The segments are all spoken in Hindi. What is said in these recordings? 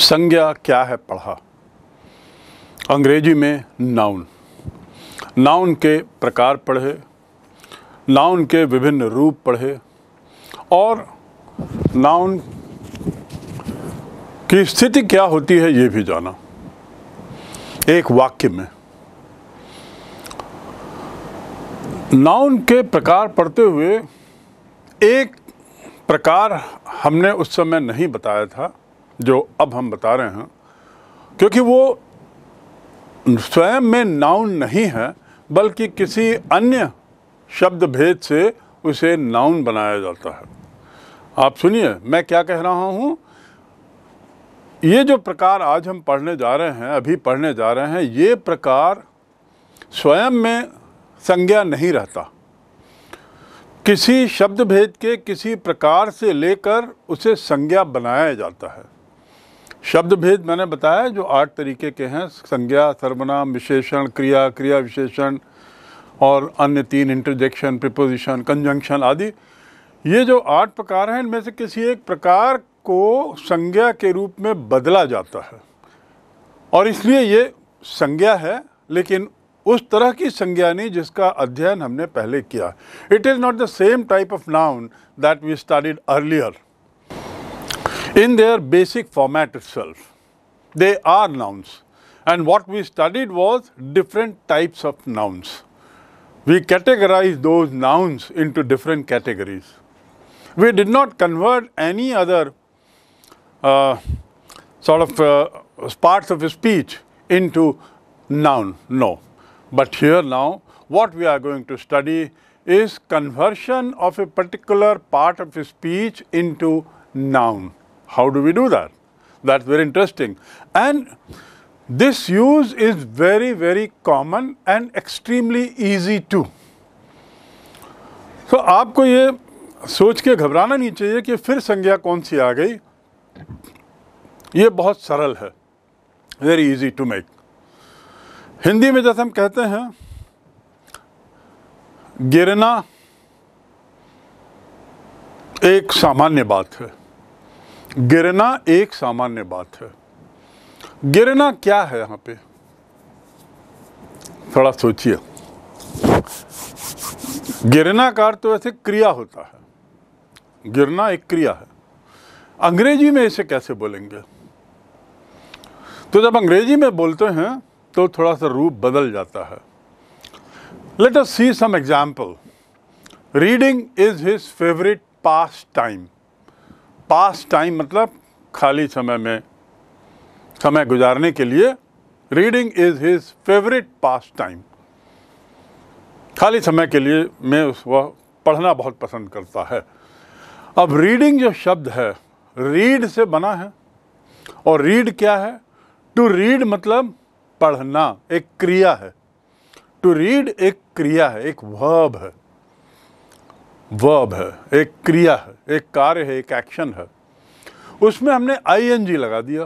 संज्ञा क्या है पढ़ा अंग्रेजी में नाउन नाउन के प्रकार पढ़े नाउन के विभिन्न रूप पढ़े और नाउन की स्थिति क्या होती है ये भी जाना एक वाक्य में नाउन के प्रकार पढ़ते हुए एक प्रकार हमने उस समय नहीं बताया था जो अब हम बता रहे हैं क्योंकि वो स्वयं में नाउन नहीं है बल्कि किसी अन्य शब्द भेद से उसे नाउन बनाया जाता है आप सुनिए मैं क्या कह रहा हूँ ये जो प्रकार आज हम पढ़ने जा रहे हैं अभी पढ़ने जा रहे हैं ये प्रकार स्वयं में संज्ञा नहीं रहता किसी शब्द भेद के किसी प्रकार से लेकर उसे संज्ञा बनाया जाता है शब्द भेद मैंने बताया जो आठ तरीके के हैं संज्ञा सर्वनाम विशेषण क्रिया क्रिया विशेषण और अन्य तीन इंटरजेक्शन प्रिपोजिशन कंजंक्शन आदि ये जो आठ प्रकार हैं इनमें से किसी एक प्रकार को संज्ञा के रूप में बदला जाता है और इसलिए ये संज्ञा है लेकिन उस तरह की संज्ञा नहीं जिसका अध्ययन हमने पहले किया it is not the same type of noun that we studied earlier In their basic format itself, they are nouns. And what we studied was different types of nouns. We categorize those nouns into different categories. We did not convert any other uh, sort of uh, parts of speech into noun, no. But here now, what we are going to study is conversion of a particular part of speech into noun. How do we do that? That's very interesting. And this use is very, very common and extremely easy too. तो so, आपको ये सोच के घबराना नहीं चाहिए कि फिर संज्ञा कौन सी आ गई ये बहुत सरल है very easy to make Hindi में जैसे हम कहते हैं गिरना एक सामान्य बात है गिरना एक सामान्य बात है गिरना क्या है यहां पे थोड़ा सोचिए गिरना का तो ऐसे क्रिया होता है गिरना एक क्रिया है अंग्रेजी में इसे कैसे बोलेंगे तो जब अंग्रेजी में बोलते हैं तो थोड़ा सा रूप बदल जाता है let us see some example reading is his favourite pastime pastime मतलब खाली समय में समय गुजारने के लिए reading is his favourite pastime खाली समय के लिए मैं उस वह पढ़ना बहुत पसंद करता है अब रीडिंग जो शब्द है रीड से बना है और रीड क्या है टू रीड मतलब पढ़ना एक क्रिया है टू रीड एक क्रिया है एक वर्ब है वर्ब है एक क्रिया है एक कार्य है एक एक्शन है उसमें हमने आईएनजी लगा दिया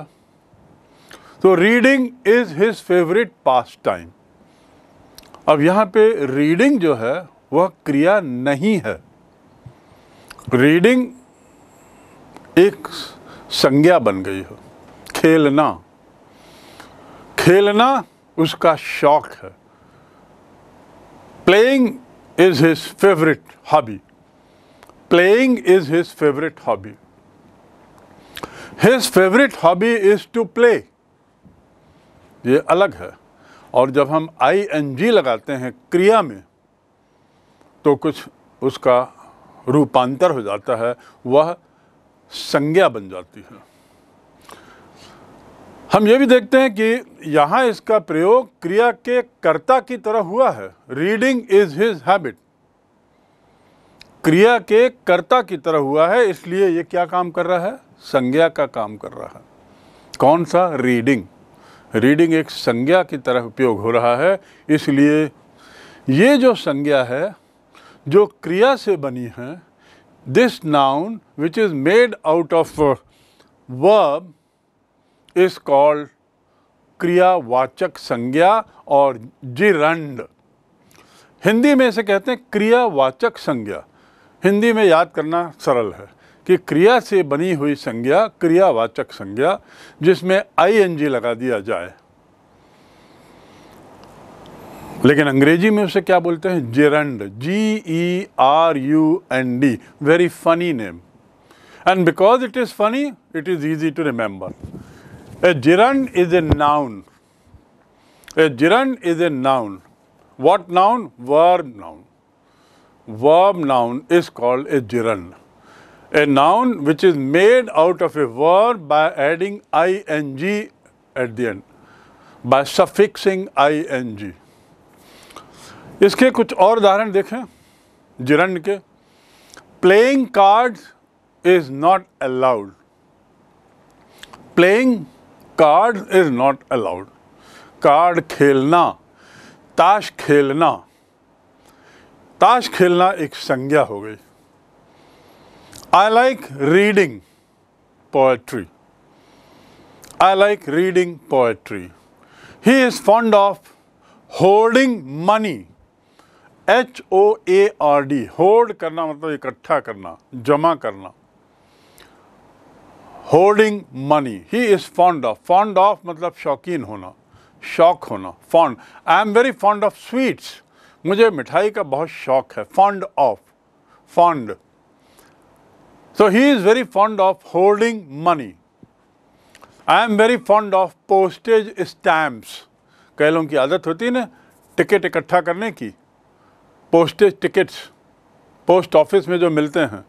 तो reading is his favourite pastime अब यहाँ पे रीडिंग जो है वह क्रिया नहीं है रीडिंग एक संज्ञा बन गई है खेलना खेलना उसका शौक है playing is his favourite hobby playing is his favorite hobby. His favorite hobby is to play. ये अलग है और जब हम आई एन जी लगाते हैं क्रिया में तो कुछ उसका रूपांतर हो जाता है वह संज्ञा बन जाती है हम ये भी देखते हैं कि यहाँ इसका प्रयोग क्रिया के कर्ता की तरह हुआ है रीडिंग इज हिज हैबिट क्रिया के कर्ता की तरह हुआ है इसलिए ये क्या काम कर रहा है संज्ञा का काम कर रहा है कौन सा रीडिंग रीडिंग एक संज्ञा की तरह उपयोग हो रहा है इसलिए ये जो संज्ञा है जो क्रिया से बनी है this noun which is made out of verb is called क्रियावाचक संज्ञा और जिरंड हिंदी में इसे कहते हैं क्रियावाचक संज्ञा हिंदी में याद करना सरल है कि क्रिया से बनी हुई संज्ञा क्रियावाचक संज्ञा जिसमें आईएनजी लगा दिया जाए लेकिन अंग्रेजी में उसे क्या बोलते हैं gerund G E R U N D very funny name and because it is funny it is easy to remember a gerund is a noun a gerund is a noun what noun verb noun verb noun is called a gerund. A noun which is made out of a verb by adding ing at the end, by suffixing ing. इसके कुछ और उदाहरण देखें जिरंड के playing card is not allowed playing card is not allowed card खेलना ताश खेलना ताश खेलना एक संज्ञा हो गई I like reading poetry I like reading poetry he is fond of hoarding money H O A R D hoard करना मतलब इकट्ठा करना जमा करना hoarding money he is fond of fond of मतलब शौकीन होना शौक होना fond I am very fond of sweets मुझे मिठाई का बहुत शौक है fond of fond so he is very fond of holding money I am very fond of postage stamps कह लो की आदत होती है ना टिकट इकट्ठा करने की पोस्टेज टिकट्स पोस्ट ऑफिस में जो मिलते हैं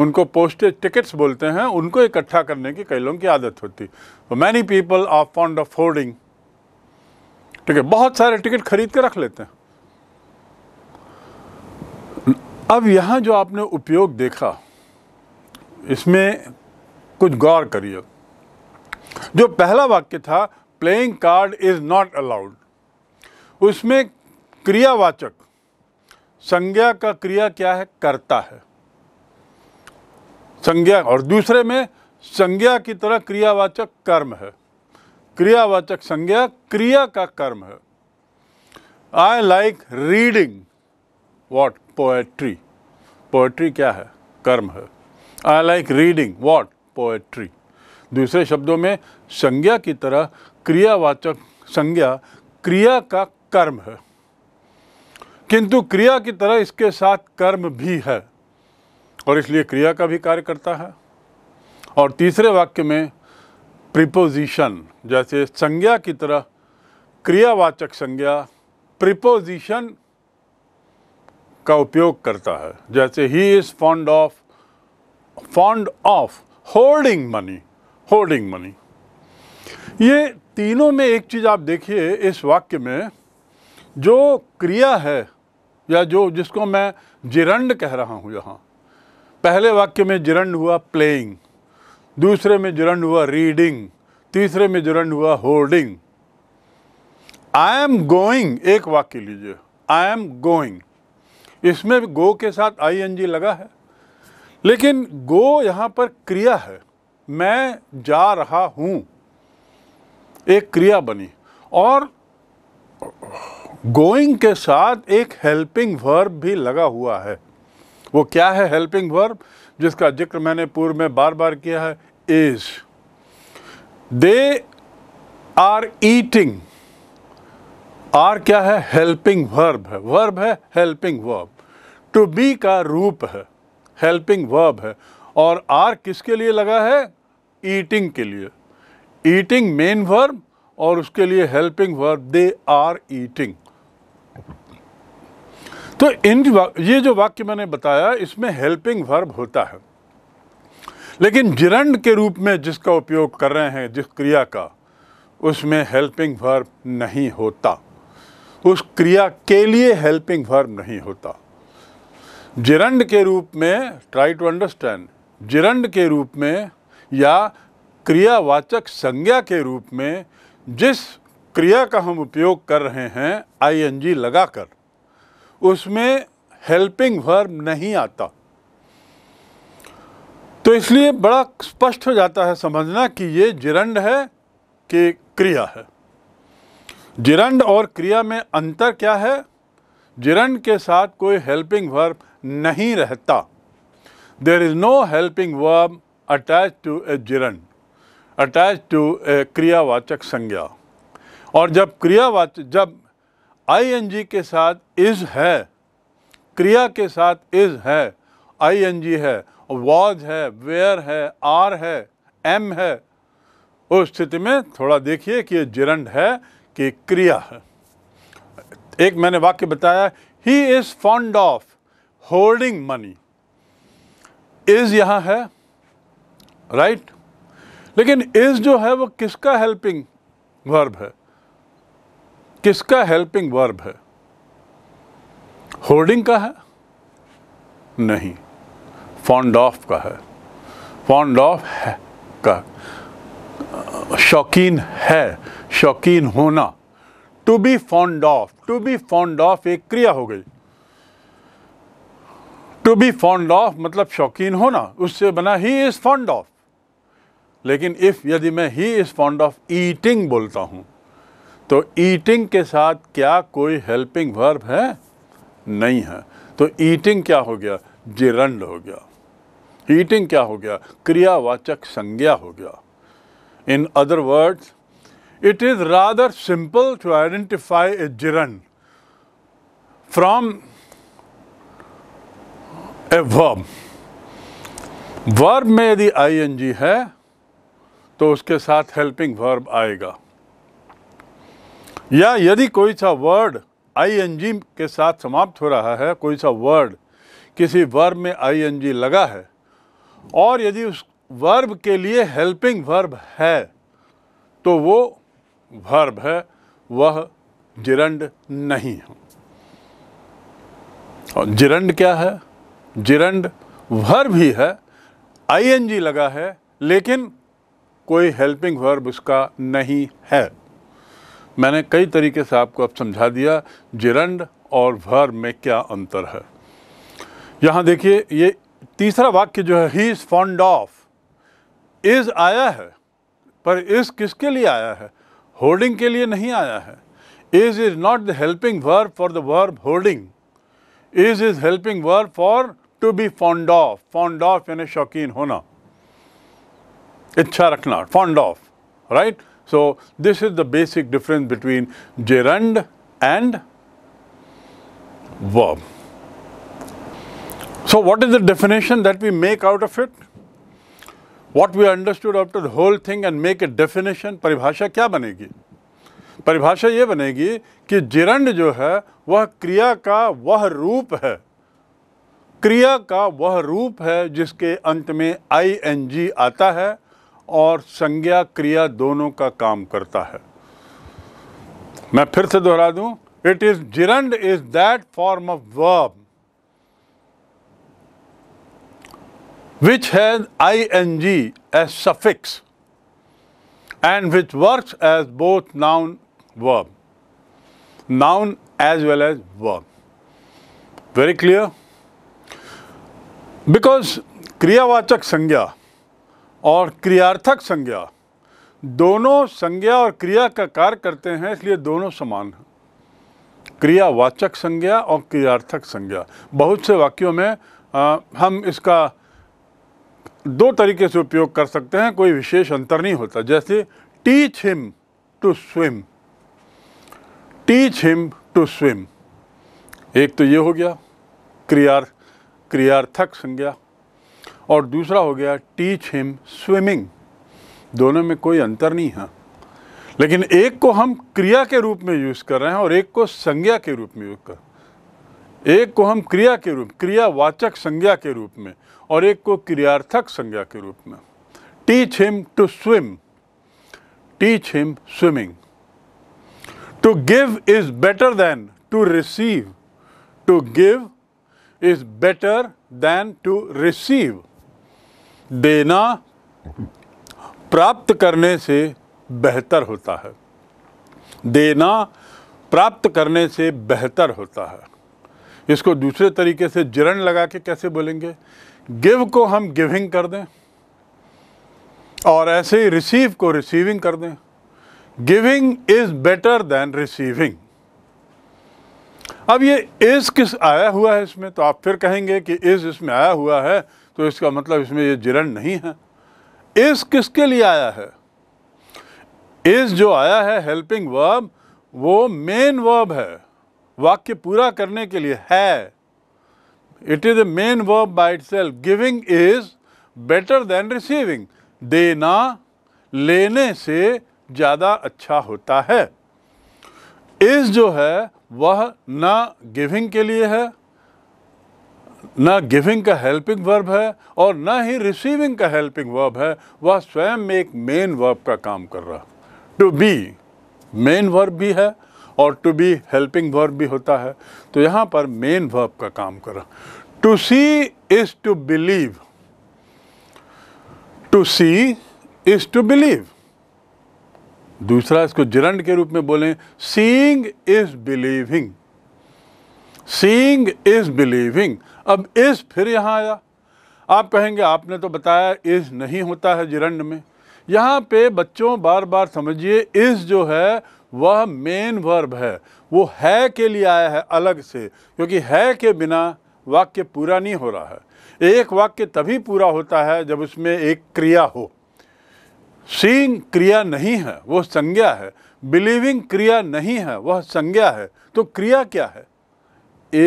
उनको पोस्टेज टिकट्स बोलते हैं उनको इकट्ठा करने की कई लोगों की आदत होती है many people are fond of hoarding ठीक है बहुत सारे टिकट खरीद के रख लेते हैं अब यहाँ जो आपने उपयोग देखा इसमें कुछ गौर करिए जो पहला वाक्य था playing card is not allowed उसमें क्रियावाचक संज्ञा का क्रिया क्या है करता है संज्ञा और दूसरे में संज्ञा की तरह क्रियावाचक कर्म है क्रियावाचक संज्ञा क्रिया का कर्म है I like reading what poetry poetry क्या है कर्म है I like reading what poetry दूसरे शब्दों में संज्ञा की तरह क्रियावाचक संज्ञा क्रिया का कर्म है किंतु क्रिया की तरह इसके साथ कर्म भी है और इसलिए क्रिया का भी कार्य करता है और तीसरे वाक्य में प्रिपोजिशन जैसे संज्ञा की तरह क्रियावाचक संज्ञा प्रिपोजिशन का उपयोग करता है जैसे he is fond of fond of holding money holding money ये तीनों में एक चीज़ आप देखिए इस वाक्य में जो क्रिया है या जो जिसको मैं जिरंड कह रहा हूँ यहाँ पहले वाक्य में जिरंड हुआ प्लेइंग दूसरे में जिरंड हुआ रीडिंग तीसरे में जिरंड हुआ होल्डिंग आई एम गोइंग एक वाक्य लीजिए आई एम गोइंग इसमें गो के साथ आईएनजी लगा है लेकिन गो यहाँ पर क्रिया है मैं जा रहा हूँ एक क्रिया बनी और गोइंग के साथ एक हेल्पिंग वर्ब भी लगा हुआ है वो क्या है हेल्पिंग वर्ब जिसका जिक्र मैंने पूर्व में बार बार किया है is they are eating are क्या है हेल्पिंग वर्ब है वर्ब है हेल्पिंग वर्ब टू बी का रूप है हेल्पिंग वर्ब है और आर किसके लिए लगा है ईटिंग के लिए ईटिंग मेन वर्ब और उसके लिए helping verb they are eating तो इन ये जो वाक्य मैंने बताया इसमें हेल्पिंग वर्ब होता है लेकिन जिरंड के रूप में जिसका उपयोग कर रहे हैं जिस क्रिया का उसमें हेल्पिंग वर्ब नहीं होता उस क्रिया के लिए हेल्पिंग वर्ब नहीं होता जिरंड के रूप में ट्राई टू अंडरस्टैंड जिरंड के रूप में या क्रियावाचक संज्ञा के रूप में जिस क्रिया का हम उपयोग कर रहे हैं आईएनजी लगाकर उसमें हेल्पिंग वर्ब नहीं आता तो इसलिए बड़ा स्पष्ट हो जाता है समझना कि ये जिरंड है कि क्रिया है जिरंड और क्रिया में अंतर क्या है जिरंड के साथ कोई हेल्पिंग वर्ब नहीं रहता there is no helping verb attach to a gerund attach to a क्रियावाचक संज्ञा और जब क्रियावाचक जब आई के साथ इज़ है क्रिया के साथ इज़ है आई है वॉज है वेयर है आर है एम है उस स्थिति में थोड़ा देखिए कि ये जिरन है कि क्रिया है एक मैंने वाक्य बताया he is fond of holding money is यहां है राइट right? लेकिन इज जो है वो किसका हेल्पिंग वर्ब है किसका हेल्पिंग वर्ब है होल्डिंग का है नहीं फॉन्ड ऑफ का है फॉन्ड ऑफ है का शौकीन है शौकीन होना to be fond of to be fond of एक क्रिया हो गई टू बी फॉन्ड ऑफ मतलब शौकीन होना उससे बना ही इज़ फॉन्ड ऑफ लेकिन इफ़ यदि मैं he is fond of eating बोलता हूँ तो ईटिंग के साथ क्या कोई हेल्पिंग वर्ब है नहीं है तो ईटिंग क्या हो गया जिरंड हो गया ईटिंग क्या हो गया क्रियावाचक संज्ञा हो गया in other words it is rather simple to identify a gerund from है वर्ब वर्ब में यदि आई एन जी है तो उसके साथ हेल्पिंग वर्ब आएगा या यदि कोई सा वर्ड आई के साथ समाप्त हो रहा है कोई सा वर्ड किसी वर्ब में आई एन जी लगा है और यदि उस वर्ब के लिए हेल्पिंग वर्ब है तो वो वर्ब है वह जिरंड नहीं है और जिरंड क्या है जिरंड वर्ब ही है आईएनजी लगा है लेकिन कोई हेल्पिंग वर्ब उसका नहीं है मैंने कई तरीके से आपको अब समझा दिया जिरंड और वर्ब में क्या अंतर है यहाँ देखिए ये तीसरा वाक्य जो है he is fond of is आया है पर इस किसके लिए आया है होर्डिंग के लिए नहीं आया है is is not the helping verb for the verb hoarding is is helping verb for to be fond of fond of यानी शौकीन होना इच्छा रखना fond of right so this is the basic difference between gerund and verb so what is the definition that we make out of it what we understood out the whole thing and make a definition परिभाषा क्या बनेगी परिभाषा यह बनेगी कि जिरंड जो है वह क्रिया का वह रूप है क्रिया का वह रूप है जिसके अंत में आई एन जी आता है और संज्ञा क्रिया दोनों का काम करता है मैं फिर से दोहरा दूं it is gerund is that form of verb which has I N G as suffix and which works as both noun verb noun as well as verb very clear because क्रियावाचक संज्ञा और क्रियार्थक संज्ञा दोनों संज्ञा और क्रिया का कार्य करते हैं इसलिए दोनों समान हैं क्रियावाचक संज्ञा और क्रियार्थक संज्ञा बहुत से वाक्यों में आ, हम इसका दो तरीके से उपयोग कर सकते हैं कोई विशेष अंतर नहीं होता जैसे teach him to swim teach him to swim एक तो ये हो गया क्रियार्थ क्रियार्थक संज्ञा और दूसरा हो गया टीच हिम स्विमिंग दोनों में कोई अंतर नहीं है लेकिन एक को हम क्रिया के रूप में यूज़ कर रहे हैं और एक को संज्ञा के रूप में यूज कर एक को हम क्रिया के रूप क्रियावाचक संज्ञा के रूप में और एक को क्रियार्थक संज्ञा के रूप में teach him to swim teach him swimming to give is better than to receive to give is better than to receive. देना प्राप्त करने से बेहतर होता है देना प्राप्त करने से बेहतर होता है इसको दूसरे तरीके से जिरण लगा के कैसे बोलेंगे गिव को हम गिविंग कर दें और ऐसे ही रिसीव को रिसीविंग कर दें giving is better than receiving अब ये इस किस आया हुआ है इसमें तो आप फिर कहेंगे कि इस इसमें आया हुआ है तो इसका मतलब इसमें ये जिरण नहीं है इस किसके लिए आया है इस जो आया है हेल्पिंग वर्ब वो मेन वर्ब है वाक्य पूरा करने के लिए है it is a main verb by self giving is better than receiving देना लेने से ज़्यादा अच्छा होता है इस जो है वह ना गिविंग के लिए है ना गिविंग का हेल्पिंग वर्ब है और ना ही रिसीविंग का हेल्पिंग वर्ब है वह स्वयं में एक मेन वर्ब का काम कर रहा टू बी मेन वर्ब भी है और टू बी हेल्पिंग वर्ब भी होता है तो यहाँ पर मेन वर्ब का काम कर रहा to see is to believe to see is to believe दूसरा इसको जिरंड के रूप में बोलें seeing is believing seeing is believing अब इस फिर यहाँ आया आप कहेंगे आपने तो बताया इज नहीं होता है जिरंड में यहाँ पे बच्चों बार बार समझिए इस जो है वह मेन वर्ब है वो है के लिए आया है अलग से क्योंकि है के बिना वाक्य पूरा नहीं हो रहा है एक वाक्य तभी पूरा होता है जब उसमें एक क्रिया हो सीइंग क्रिया नहीं है वह संज्ञा है बिलीविंग क्रिया नहीं है वह संज्ञा है तो क्रिया क्या है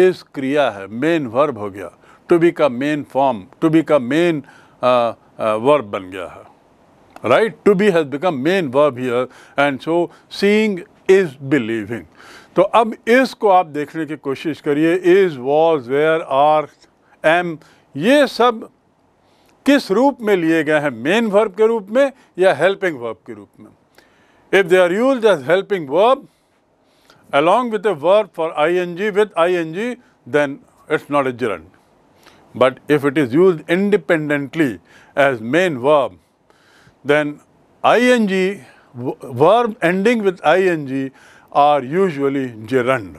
एज क्रिया है मेन वर्ब हो गया टू बी का मेन फॉर्म टू बी का मेन वर्ब बन गया है right to be has become main verb here and so seeing is believing तो अब इस को आप देखने की कोशिश करिए is was where are am ये सब किस रूप में लिए गए हैं मेन वर्ब के रूप में या हेल्पिंग वर्ब के रूप में if they are use as helping verb along with a verb for I N G with I N G then it's not a gerund but if it is use independently as main verb then I N G verb ending with I N G are usually gerund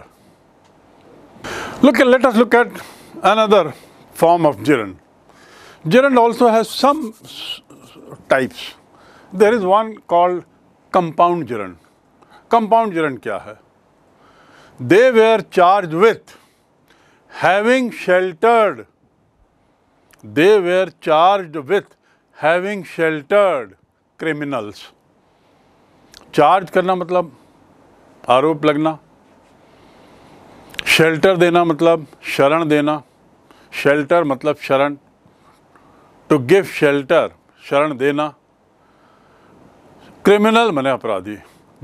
look let's look at another form of gerund Gerund also has some types. There is one called compound gerund. Compound gerund kya hai? They were charged with having sheltered. They were charged with having sheltered criminals. Charge करना मतलब आरोप लगना शेल्टर देना मतलब शरण देना शेल्टर मतलब शरण टू गिव शेल्टर शरण देना क्रिमिनल मने अपराधी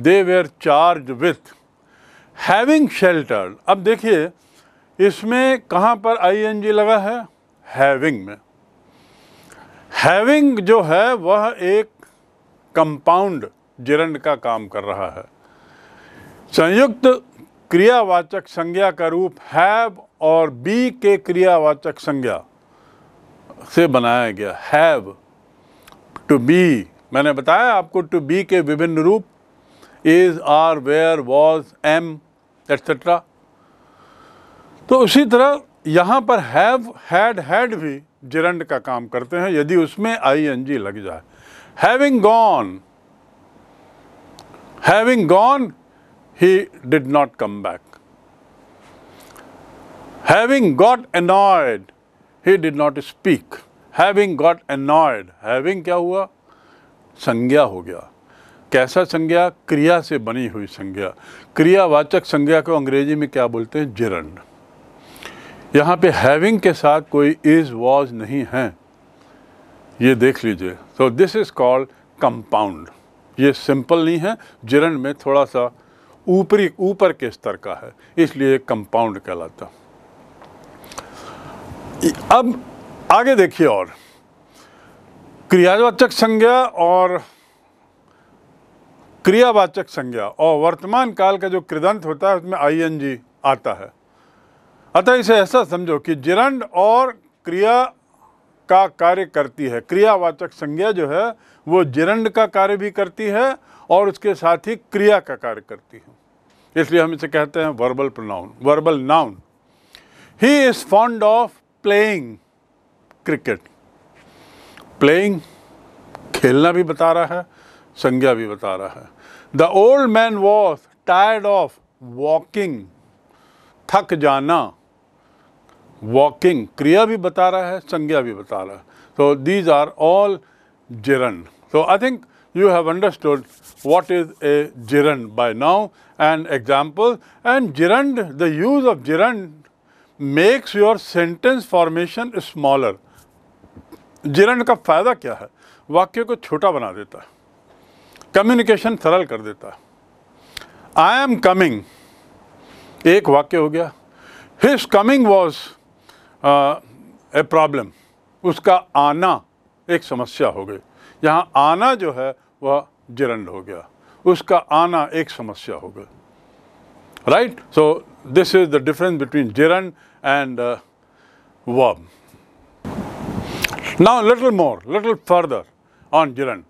they were charge with having shelter अब देखिए इसमें कहाँ पर आईएनजी लगा है हैविंग में हैविंग जो है वह एक कंपाउंड जिरंड का काम कर रहा है संयुक्त क्रियावाचक संज्ञा का रूप हैव और बी के क्रियावाचक संज्ञा से बनाया गया हैव टू बी मैंने बताया आपको टू बी के विभिन्न रूप is are were was am etcetera तो उसी तरह यहाँ पर हैव हैड हैड भी जिरंड का काम करते हैं यदि उसमें आई एन जी लग जाए having gone having gone he did not come back having got annoyed he did not speak. Having got annoyed, having क्या हुआ संज्ञा हो गया कैसा संज्ञा क्रिया से बनी हुई संज्ञा क्रियावाचक संज्ञा को अंग्रेजी में क्या बोलते हैं जिरण यहाँ पे हैविंग के साथ कोई इज वॉज नहीं है ये देख लीजिए so this is called compound ये सिंपल नहीं है जिरंड में थोड़ा सा ऊपरी ऊपर के स्तर का है इसलिए कंपाउंड कहलाता अब आगे देखिए और क्रियावाचक संज्ञा और क्रियावाचक संज्ञा और वर्तमान काल का जो कृदंत होता है उसमें आईएनजी आता है अतः इसे ऐसा समझो कि जिरंड और क्रिया का कार्य करती है क्रियावाचक संज्ञा जो है वो जिरंड का कार्य भी करती है और उसके साथ ही क्रिया का कार्य करती है इसलिए हम इसे कहते हैं verbal pronoun verbal noun he is fond of playing cricket playing खेलना भी बता रहा है संज्ञा भी बता रहा है the old man was tired of walking थक जाना वॉकिंग क्रिया भी बता रहा है संज्ञा भी बता रहा है तो these are all gerund so I think you have understood what is a gerund by now and example and gerund the use of gerund makes your sentence formation smaller gerund का फ़ायदा क्या है वाक्य को छोटा बना देता है कम्युनिकेशन सरल कर देता है आई एम कमिंग एक वाक्य हो गया his coming was a problem उसका आना एक समस्या हो गई यहाँ आना जो है वह जिरंड हो गया उसका आना एक समस्या हो गई right? So this is the difference between gerund and uh, verb. Now little more, little further on gerund.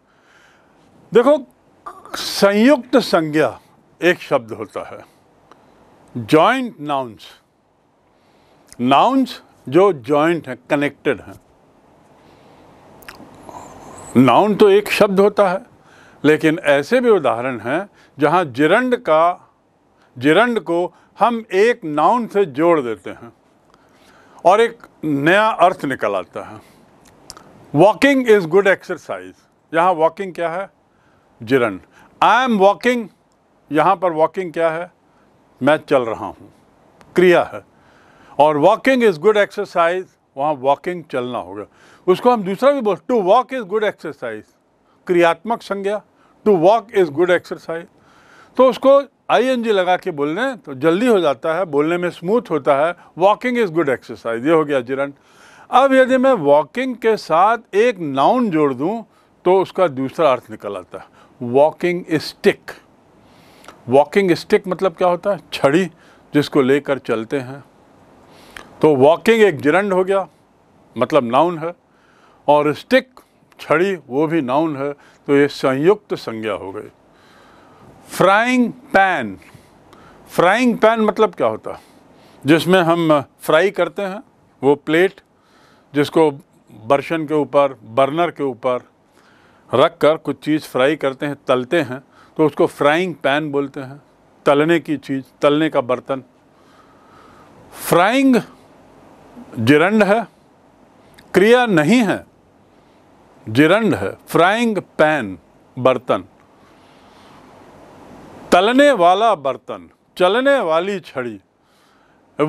देखो संयुक्त संज्ञा एक शब्द होता है joint nouns, nouns जो joint हैं connected हैं noun तो एक शब्द होता है लेकिन ऐसे भी उदाहरण हैं जहाँ जिरंड का जिरंड को हम एक नाउन से जोड़ देते हैं और एक नया अर्थ निकल आता है वॉकिंग इज़ गुड एक्सरसाइज यहाँ वॉकिंग क्या है जिरंड आई एम वॉकिंग यहाँ पर वॉकिंग क्या है मैं चल रहा हूँ क्रिया है और वॉकिंग इज़ गुड एक्सरसाइज वहाँ वॉकिंग चलना होगा उसको हम दूसरा भी बोल to walk is good exercise क्रियात्मक संज्ञा to walk is good exercise तो उसको आईएनजी लगा के बोलने तो जल्दी हो जाता है बोलने में स्मूथ होता है वॉकिंग इज़ गुड एक्सरसाइज ये हो गया जिरन अब यदि मैं वॉकिंग के साथ एक नाउन जोड़ दूँ तो उसका दूसरा अर्थ निकल आता है वॉकिंग स्टिक वॉकिंग स्टिक मतलब क्या होता है छड़ी जिसको लेकर चलते हैं तो वॉकिंग एक जिरंड हो गया मतलब नाउन है और स्टिक छड़ी वो भी नाउन है तो ये संयुक्त संज्ञा हो गई फ्राइंग पैन फ्राइंग पैन मतलब क्या होता जिसमें हम फ्राई करते हैं वो प्लेट जिसको बर्शन के ऊपर बर्नर के ऊपर रख कर कुछ चीज़ फ्राई करते हैं तलते हैं तो उसको फ्राइंग पैन बोलते हैं तलने की चीज़ तलने का बर्तन फ्राइंग जिरंड है क्रिया नहीं है जिरंड है फ्राइंग पैन बर्तन तलने वाला बर्तन चलने वाली छड़ी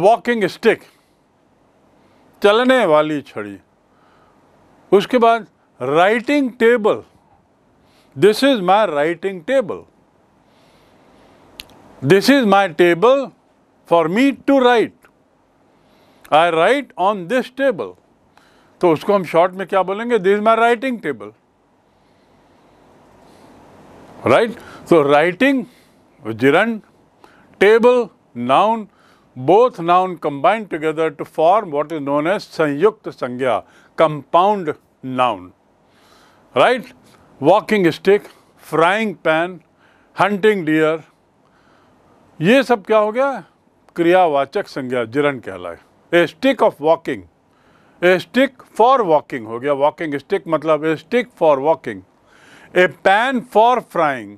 वॉकिंग स्टिक चलने वाली छड़ी उसके बाद writing table this is my writing table this is my table for me to write I write on this table तो उसको हम शॉर्ट में क्या बोलेंगे this is my writing table right तो writing vijiran table, noun, both noun combined together to form what is known as sanyukt sangya, compound noun. Right? Walking stick, frying pan, hunting deer, ये सब क्या हो गया क्रियावाचक संज्ञा जिरन कहलाए a stick of walking a stick for walking हो गया वॉकिंग स्टिक मतलब a stick for walking a pan for frying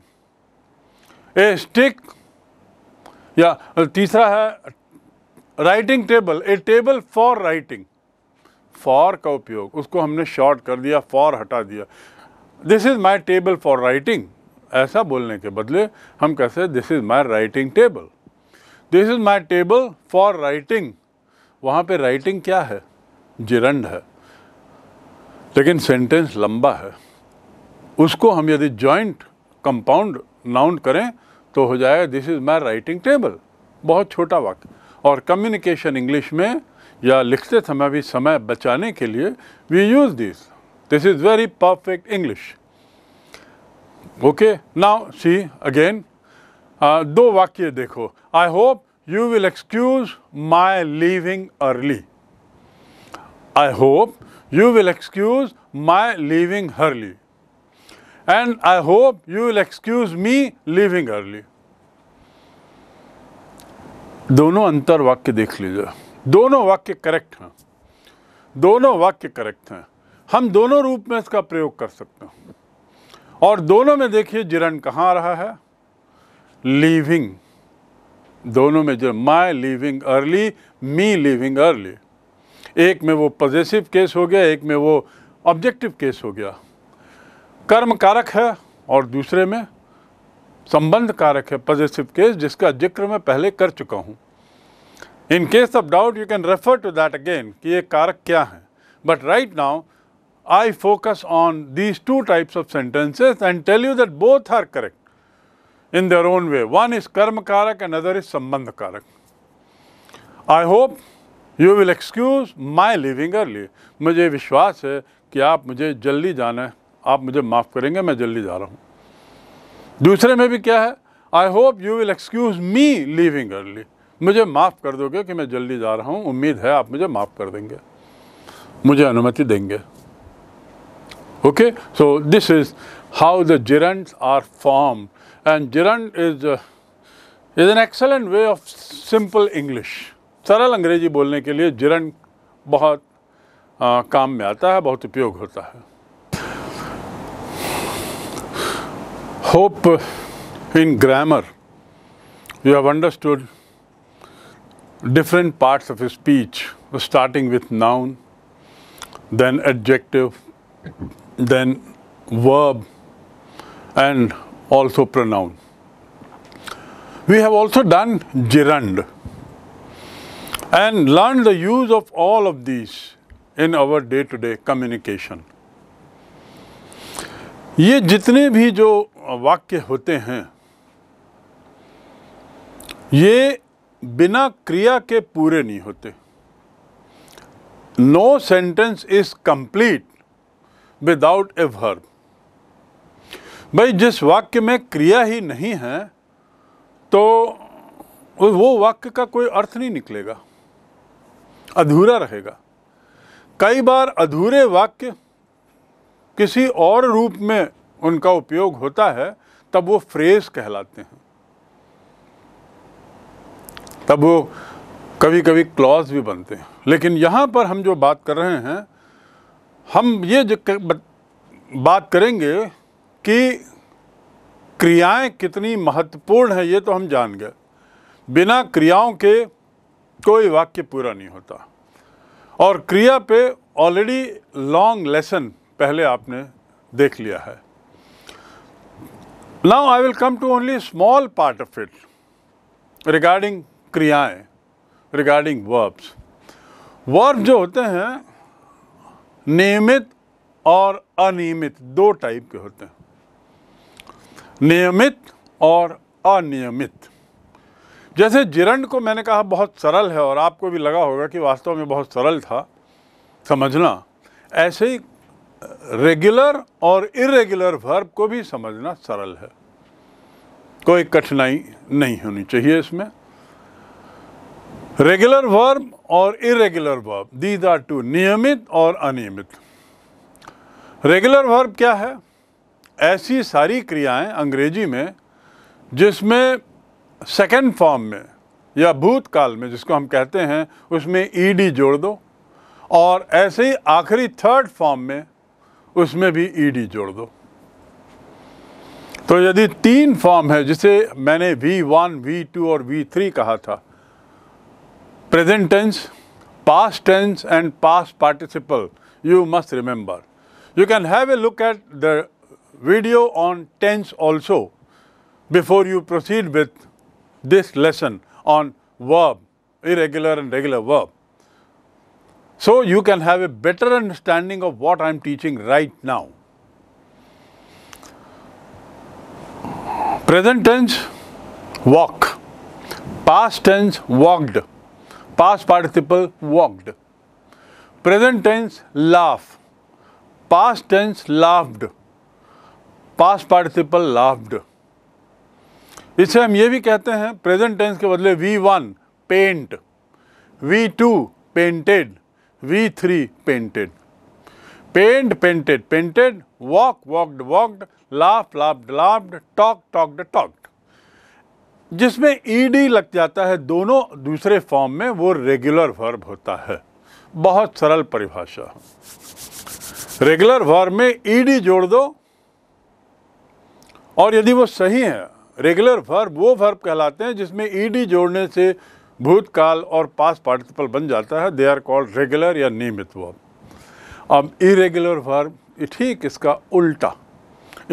a stick या तीसरा है writing table a table for writing for का उपयोग उसको हमने शॉर्ट कर दिया फॉर हटा दिया this is my table for writing ऐसा बोलने के बदले हम कैसे this is my writing table this is my table for writing वहाँ पे राइटिंग क्या है जिरंड है लेकिन सेंटेंस लंबा है उसको हम यदि जॉइंट कंपाउंड नाउंड करें तो हो जाएगा this is my writing table बहुत छोटा वक्त और कम्युनिकेशन इंग्लिश में या लिखते समय भी समय बचाने के लिए we use this this is very perfect English okay now see again दो वाक्य देखो I hope you will excuse my leaving early I hope you will excuse my leaving early and I hope you will excuse me leaving early. दोनों अंतर वाक्य देख लीजिए दोनों वाक्य करेक्ट हैं दोनों वाक्य करेक्ट हैं हम दोनों रूप में इसका प्रयोग कर सकते हैं और दोनों में देखिए जिरण कहाँ आ रहा है लीविंग दोनों में जो my leaving early me leaving early एक में वो पॉजिटिव केस हो गया एक में वो ऑब्जेक्टिव केस हो गया कर्म कारक है और दूसरे में संबंध कारक है पॉजिटिव केस जिसका जिक्र मैं पहले कर चुका हूँ in case of doubt you can refer to that again कि ये कारक क्या है but right now I focus on these two types of sentences and tell you that both are correct in their own way one is कर्म कारक एंड अदर इज संबंध कारक I hope you will excuse my leaving early मुझे विश्वास है कि आप मुझे जल्दी जाना आप मुझे माफ़ करेंगे मैं जल्दी जा रहा हूँ दूसरे में भी क्या है I hope you will excuse me leaving early मुझे माफ़ कर दोगे कि मैं जल्दी जा रहा हूँ उम्मीद है आप मुझे माफ़ कर देंगे मुझे अनुमति देंगे okay so this is how the gerund are form and gerund is is an excellent way of simple English सरल अंग्रेजी बोलने के लिए जिरंट बहुत आ, uh, काम में आता है बहुत उपयोग होता है Hope in grammar you have understood different parts of a speech starting with noun, then adjective, then verb and also pronoun. We have also done gerund and learned the use of all of these in our day-to-day -day communication. ये जितने भी जो वाक्य होते हैं ये बिना क्रिया के पूरे नहीं होते no sentence is complete without a verb भाई जिस वाक्य में क्रिया ही नहीं है तो वो वाक्य का कोई अर्थ नहीं निकलेगा अधूरा रहेगा कई बार अधूरे वाक्य किसी और रूप में उनका उपयोग होता है तब वो फ्रेज कहलाते हैं तब वो कभी कभी क्लॉज भी बनते हैं लेकिन यहाँ पर हम जो बात कर रहे हैं हम ये जो बात करेंगे कि क्रियाएं कितनी महत्वपूर्ण है ये तो हम जान गए बिना क्रियाओं के कोई वाक्य पूरा नहीं होता और क्रिया पे ऑलरेडी लॉन्ग लेसन पहले आपने देख लिया है now I will come to only small part of it regarding क्रियाएं रिगार्डिंग वर्ब्स वर्ब जो होते हैं नियमित और अनियमित दो टाइप के होते हैं नियमित और अनियमित जैसे जिरंड को मैंने कहा बहुत सरल है और आपको भी लगा होगा कि वास्तव में बहुत सरल था समझना ऐसे ही रेगुलर और इरेगुलर वर्ब को भी समझना सरल है कोई कठिनाई नहीं होनी चाहिए इसमें रेगुलर वर्ब और irregular verb these are two नियमित और अनियमित रेगुलर वर्ब क्या है ऐसी सारी क्रियाएं अंग्रेजी में जिसमें सेकेंड फॉर्म में या भूतकाल में जिसको हम कहते हैं उसमें ईडी जोड़ दो और ऐसे ही आखिरी थर्ड फॉर्म में उसमें भी ईडी e जोड़ दो तो यदि तीन फॉर्म है जिसे मैंने वी वन वी टू और वी थ्री कहा था present tense past tense and past participle you must remember you can have a look at the video on tense also before you proceed with this lesson on verb irregular and regular verb So you can have a better understanding of what I'm teaching right now. Present tense, walk. Past tense, walked. Past participle, walked. Present tense, laugh. Past tense, laughed. Past participle, laughed. इसे हम ये भी कहते हैं प्रेजेंट टेंस के बदले V one paint, V two painted. V3 painted. Paint, painted, painted, walk, walked, walked, laugh, laughed, laughed, talk, talked, talked. जिसमें ईडी e लग जाता है दोनों दूसरे फॉर्म में वो रेगुलर वर्ब होता है बहुत सरल परिभाषा रेगुलर वर्ब में ईडी e जोड़ दो और यदि वो सही है रेगुलर वर्ब वो वर्ब कहलाते हैं जिसमें ईडी e जोड़ने से भूतकाल और पास पार्टिसिपल बन जाता है दे आर कॉल्ड रेगुलर या नियमित वर्ब अब इरेगुलर वर्ब ठीक इसका उल्टा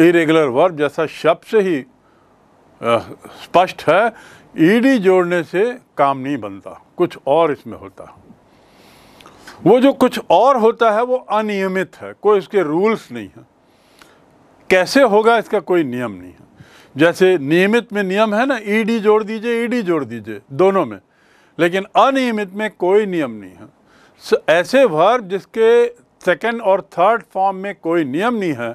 इरेगुलर वर्ब जैसा शब्द से ही स्पष्ट है ईडी जोड़ने से काम नहीं बनता कुछ और इसमें होता वो जो कुछ और होता है वो अनियमित है कोई इसके रूल्स नहीं है कैसे होगा इसका कोई नियम नहीं है जैसे नियमित में नियम है ना ईडी जोड़ दीजिए ईडी जोड़ दीजिए दोनों में लेकिन अनियमित में कोई नियम नहीं है ऐसे वर्ब जिसके सेकेंड और थर्ड फॉर्म में कोई नियम नहीं है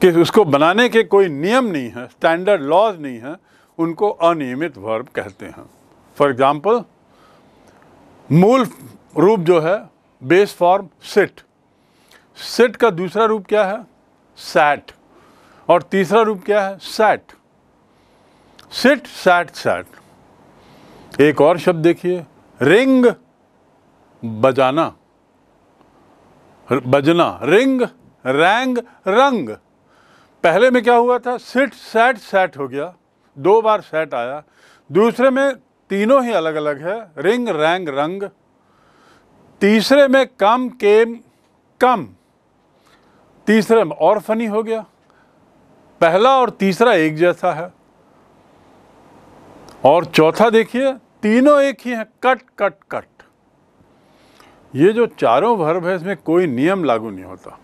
कि उसको बनाने के कोई नियम नहीं है स्टैंडर्ड लॉज नहीं है उनको अनियमित वर्ब कहते हैं फॉर एग्ज़ाम्पल मूल रूप जो है बेस फॉर्म सिट सिट का दूसरा रूप क्या है सैट और तीसरा रूप क्या है सैट सिट सैट सैट एक और शब्द देखिए रिंग बजाना बजना रिंग रैंग रंग पहले में क्या हुआ था सिट सेट सेट हो गया दो बार सेट आया दूसरे में तीनों ही अलग अलग है रिंग रैंग रंग तीसरे में कम केम कम तीसरे में और फनी हो गया पहला और तीसरा एक जैसा है और चौथा देखिए तीनों एक ही हैं कट कट कट ये जो चारों वर्ब है इसमें कोई नियम लागू नहीं होता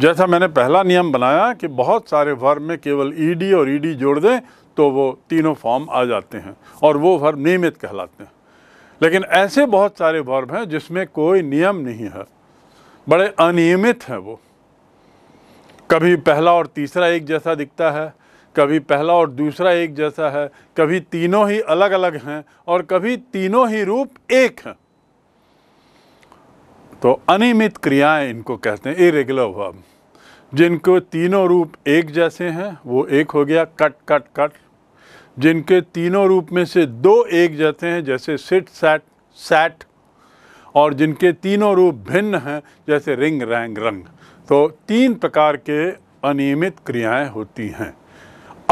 जैसा मैंने पहला नियम बनाया कि बहुत सारे वर्ब में केवल ईडी और ईडी जोड़ दें तो वो तीनों फॉर्म आ जाते हैं और वो वर्ब नियमित कहलाते हैं लेकिन ऐसे बहुत सारे वर्ब हैं जिसमें कोई नियम नहीं है बड़े अनियमित हैं वो कभी पहला और तीसरा एक जैसा दिखता है कभी पहला और दूसरा एक जैसा है कभी तीनों ही अलग अलग हैं और कभी तीनों ही रूप एक हैं तो अनियमित क्रियाएं इनको कहते हैं इरेगुलर वर्ब जिनको तीनों रूप एक जैसे हैं वो एक हो गया कट कट कट जिनके तीनों रूप में से दो एक जैसे हैं जैसे सिट सैट सैट और जिनके तीनों रूप भिन्न हैं जैसे रिंग रैंग रंग तो तीन प्रकार के अनियमित क्रियाएं होती हैं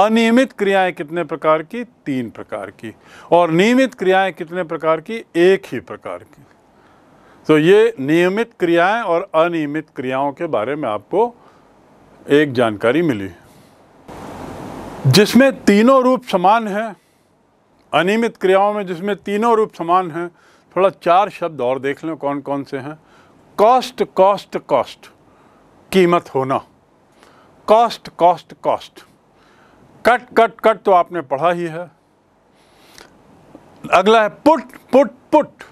अनियमित क्रियाएं कितने प्रकार की तीन प्रकार की और नियमित क्रियाएं कितने प्रकार की एक ही प्रकार की तो ये नियमित क्रियाएं और अनियमित क्रियाओं के बारे में आपको एक जानकारी मिली जिसमें तीनों रूप समान हैं अनियमित क्रियाओं में जिसमें तीनों रूप समान हैं थोड़ा चार शब्द और देख लें कौन कौन से हैं कॉस्ट कॉस्ट कॉस्ट कीमत होना cost cost cost cut cut cut तो आपने पढ़ा ही है अगला है पुट पुट पुट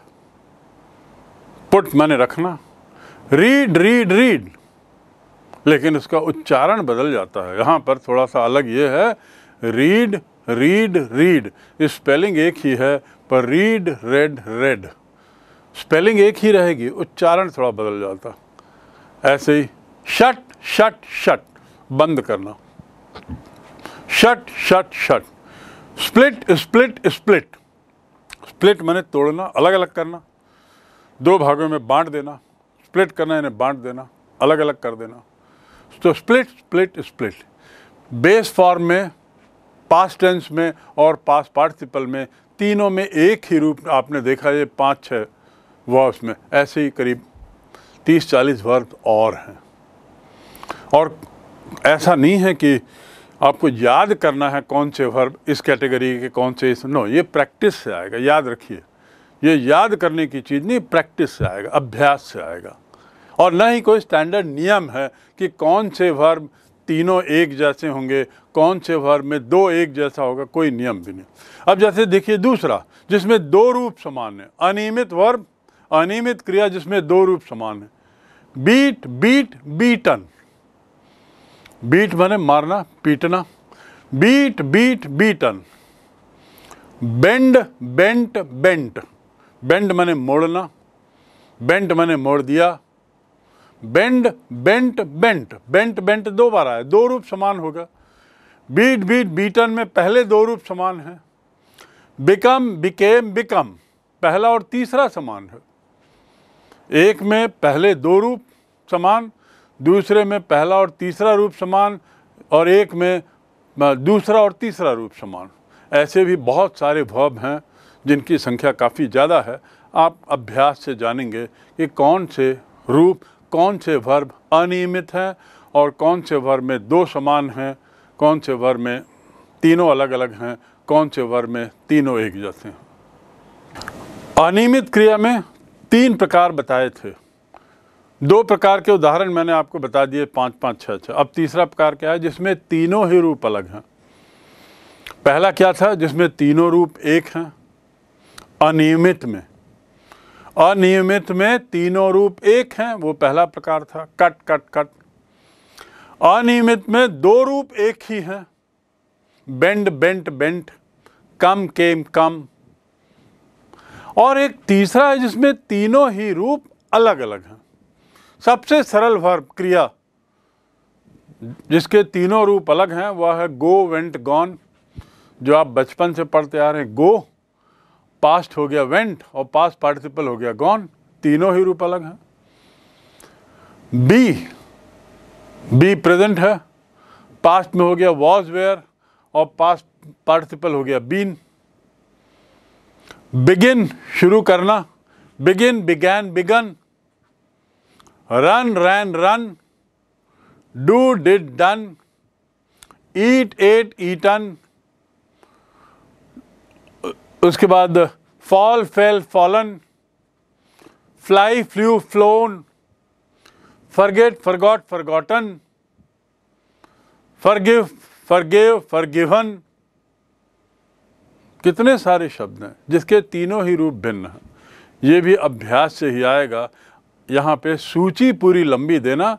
पुट मैंने रखना रीड रीड रीड लेकिन उसका उच्चारण बदल जाता है यहाँ पर थोड़ा सा अलग ये है रीड रीड रीड स्पेलिंग एक ही है पर रीड रेड रेड स्पेलिंग एक ही रहेगी उच्चारण थोड़ा बदल जाता ऐसे ही शट शट शट बंद करना shut shut shut split split split split मैंने तोड़ना अलग अलग करना दो भागों में बांट देना स्प्लिट करना यानी बांट देना अलग अलग कर देना तो split split split base form में पास टेंस में और पास पार्टिसिपल में तीनों में एक ही रूप आपने देखा ये पाँच छः वर्ब्स में ऐसे ही करीब तीस चालीस वर्ब और हैं और ऐसा नहीं है कि आपको याद करना है कौन से वर्ब इस कैटेगरी के कौन से इस नो ये प्रैक्टिस से आएगा याद रखिए ये याद करने की चीज़ नहीं प्रैक्टिस से आएगा अभ्यास से आएगा और ना ही कोई स्टैंडर्ड नियम है कि कौन से वर्ब तीनों एक जैसे होंगे कौन से वर्ब में दो एक जैसा होगा कोई नियम भी नहीं अब जैसे देखिए दूसरा जिसमें दो रूप समान है अनियमित वर्ब अनियमित क्रिया जिसमें दो रूप समान है बीट बीट बीटन बीट माने मारना पीटना beat beat beaten bend bent bent bend मैंने मोड़ना बेंट मैंने मोड़ दिया bend bent bent bent bent दो बार आया दो रूप समान होगा बीट बीट बीटन में पहले दो रूप समान है बिकम बिकेम बिकम पहला और तीसरा समान है एक में पहले दो रूप समान दूसरे में पहला और तीसरा रूप समान और एक में दूसरा और तीसरा रूप समान ऐसे भी बहुत सारे भव हैं जिनकी संख्या काफ़ी ज़्यादा है आप अभ्यास से जानेंगे कि कौन से रूप कौन से वर्ब अनियमित हैं और कौन से वर्ब में दो समान हैं कौन से वर्ब में तीनों अलग अलग हैं कौन से वर्ब में तीनों एक जैसे हैं अनियमित क्रिया में तीन प्रकार बताए थे दो प्रकार के उदाहरण मैंने आपको बता दिए पाँच पाँच छः छः अब तीसरा प्रकार क्या है जिसमें तीनों ही रूप अलग हैं पहला क्या था जिसमें तीनों रूप एक हैं अनियमित में अनियमित में तीनों रूप एक हैं वो पहला प्रकार था कट कट कट अनियमित में दो रूप एक ही हैं bend bent bent come came come और एक तीसरा है जिसमें तीनों ही रूप अलग अलग हैं सबसे सरल वर्ब क्रिया जिसके तीनों रूप अलग हैं वह है गो वेंट गॉन जो आप बचपन से पढ़ते आ रहे हैं गो पास्ट हो गया वेंट और पास्ट पार्टिसिपल हो गया गॉन तीनों ही रूप अलग हैं बी बी प्रेजेंट है पास्ट में हो गया वॉज वेयर और पास्ट पार्टिसिपल हो गया बीन बिगिन शुरू करना begin began begun run, ran, run, do, did, done, eat, ate, eaten, uske baad fall, fell, fallen, fly, flew, flown, forget, forgot, forgotten, forgive, forgave, forgiven, कितने सारे शब्द हैं जिसके तीनों ही रूप भिन्न हैं ये भी अभ्यास से ही आएगा यहाँ पे सूची पूरी लंबी देना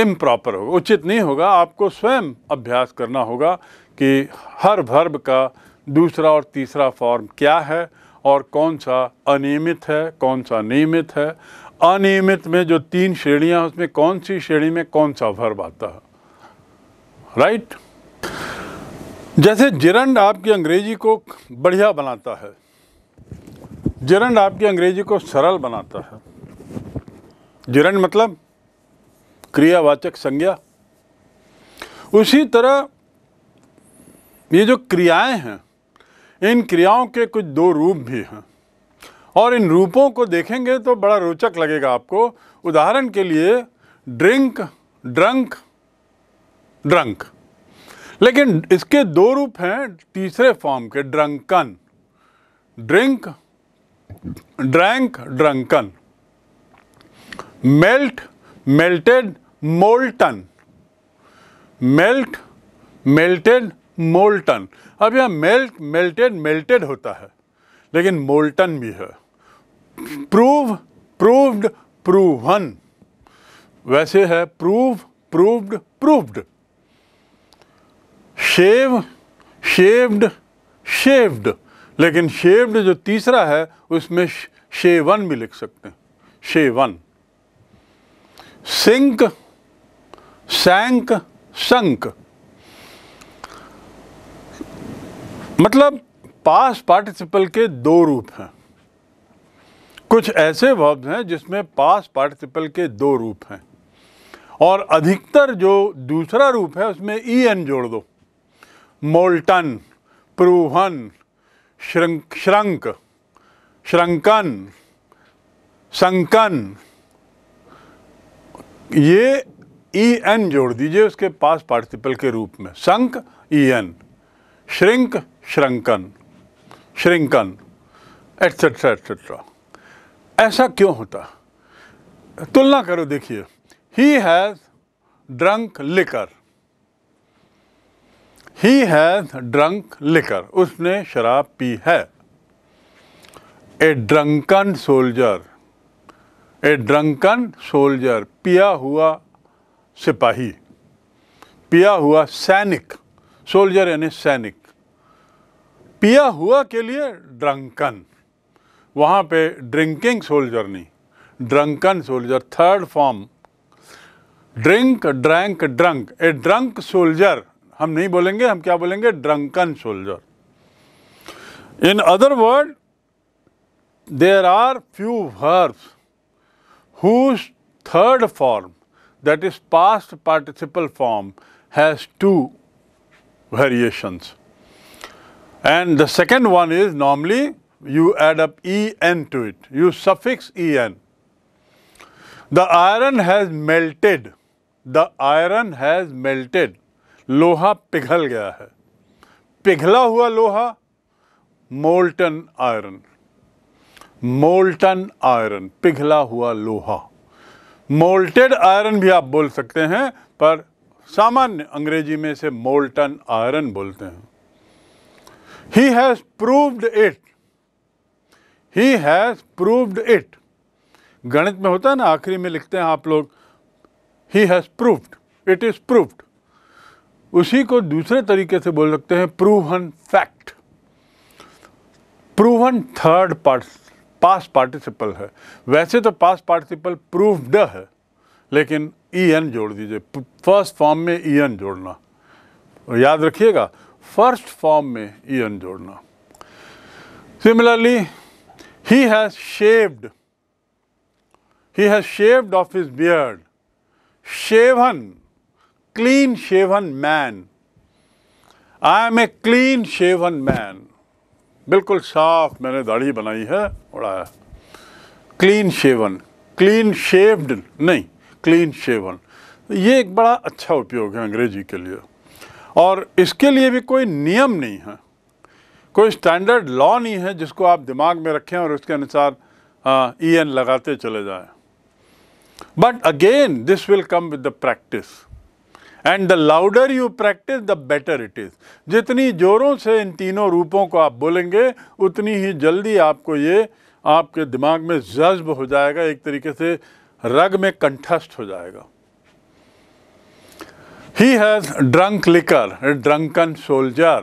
इम प्रॉपर होगा उचित नहीं होगा आपको स्वयं अभ्यास करना होगा कि हर वर्ब का दूसरा और तीसरा फॉर्म क्या है और कौन सा अनियमित है कौन सा नियमित है अनियमित में जो तीन श्रेणियाँ उसमें कौन सी श्रेणी में कौन सा वर्ब आता है राइट जैसे जिरंड आपकी अंग्रेजी को बढ़िया बनाता है जिरंड आपकी अंग्रेजी को सरल बनाता है जिरण मतलब क्रियावाचक संज्ञा उसी तरह ये जो क्रियाएं हैं इन क्रियाओं के कुछ दो रूप भी हैं और इन रूपों को देखेंगे तो बड़ा रोचक लगेगा आपको उदाहरण के लिए ड्रिंक ड्रंक ड्रंक लेकिन इसके दो रूप हैं तीसरे फॉर्म के drunken drink drank drunken melt melted molten melt melted molten अब यह मेल्ट मेल्टेड मेल्टेड होता है लेकिन मोल्टन भी है प्रूव proved प्रूवन वैसे है prove proved proved shave shaved shaved लेकिन shaved जो तीसरा है उसमें शेवन भी लिख सकते हैं शेवन सिंक सैंक संक मतलब पास पार्टिसिपल के दो रूप हैं कुछ ऐसे वर्ब्स हैं जिसमें पास पार्टिसिपल के दो रूप हैं और अधिकतर जो दूसरा रूप है उसमें ई एन जोड़ दो molten proven shrunk shrunk shrunken sunken ये ई e एन जोड़ दीजिए उसके पास पार्टिसिपल के रूप में sunk E N shrink shrunken shrinken etcetera etcetera ऐसा क्यों होता तुलना करो देखिए he has drunk liquor he has drunk liquor उसने शराब पी है a drunken soldier a drunken soldier पिया हुआ सिपाही पिया हुआ सैनिक सोल्जर यानी सैनिक पिया हुआ के लिए ड्रंकन वहाँ पे ड्रिंकिंग सोल्जर नहीं drunken soldier third form drink drank drunk a drunk soldier हम नहीं बोलेंगे हम क्या बोलेंगे drunken soldier in other word there are few verbs whose third form, that is past participle form, has two variations. And the second one is normally you add up en to it, you suffix en. The iron has melted, the iron has melted, Loha pighal gaya hai. पिघला hua loha, molten iron. Molten iron पिघला हुआ लोहा मोल्टेड आयरन भी आप बोल सकते हैं पर सामान्य अंग्रेजी में से मोल्टन आयरन बोलते हैं he has proved it he has proved it गणित में होता है ना आखिरी में लिखते हैं आप लोग he has proved it is proved उसी को दूसरे तरीके से बोल सकते हैं proven fact proven third part past participle है वैसे तो पास पार्टिसिपल प्रूव्ड है लेकिन ई e एन जोड़ दीजिए फर्स्ट फॉर्म में ई e एन जोड़ना याद रखिएगा फर्स्ट फॉर्म में ई e एन जोड़ना similarly he has shaved he has shaved off his beard shaven clean shaven man I am a clean shaven man बिल्कुल साफ मैंने दाढ़ी बनाई है उड़ाया क्लीन शेवन क्लीन शेव्ड नहीं क्लीन शेवन ये एक बड़ा अच्छा उपयोग है अंग्रेजी के लिए और इसके लिए भी कोई नियम नहीं है कोई स्टैंडर्ड लॉ नहीं है जिसको आप दिमाग में रखें और उसके अनुसार ई एन लगाते चले जाएं but again this will come with the practice and the louder you practice the better it is जितनी ज़ोरों से इन तीनों रूपों को आप बोलेंगे उतनी ही जल्दी आपको ये आपके दिमाग में जज्ब हो जाएगा एक तरीके से रग में कंठस्थ हो जाएगा he has drunk liquor a drunken soldier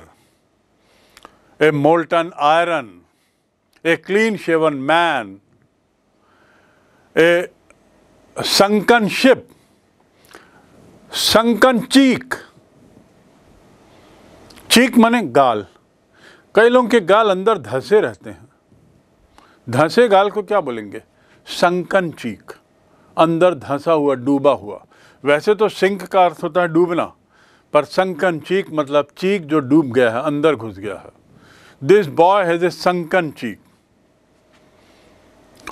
a molten iron a clean shaven man a sunken ship sunken cheek cheek माने गाल कई लोगों के गाल अंदर धंसे रहते हैं धंसे गाल को क्या बोलेंगे संकन चीक अंदर धंसा हुआ डूबा हुआ वैसे तो सिंक का अर्थ होता है डूबना पर संकन चीक मतलब चीक जो डूब गया है अंदर घुस गया है this boy has a sunken cheek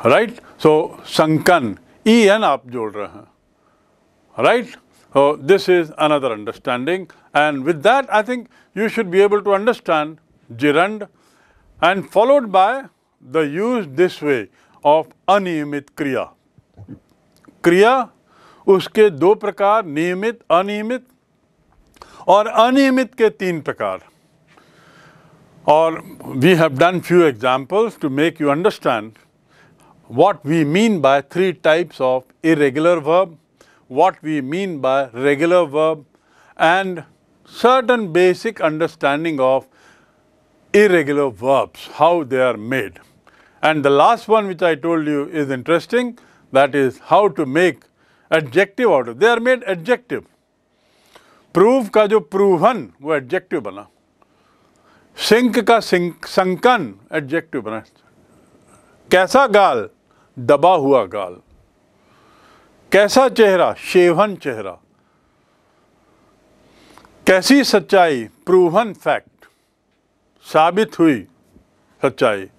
right so sunken E N आप जोड़ रहे हैं right right? So, this is another understanding and with that I think you should be able to understand gerund and followed by the use this way of अनियमित kriya. Kriya, uske do prakar, नियमित अनियमित aur अनियमित ke तीन prakar. or we have done few examples to make you understand what we mean by three types of irregular verb, what we mean by regular verb and certain basic understanding of irregular verbs, how they are made. And the last one which I told you is interesting, that is how to make adjective out of, they are made adjective. Proof ka jo proven wo adjective bana. Sink ka sink sunken adjective bana. कैसा gal, daba hua gal. कैसा चेहरा शेवन चेहरा कैसी सच्चाई प्रूवन फैक्ट साबित हुई सच्चाई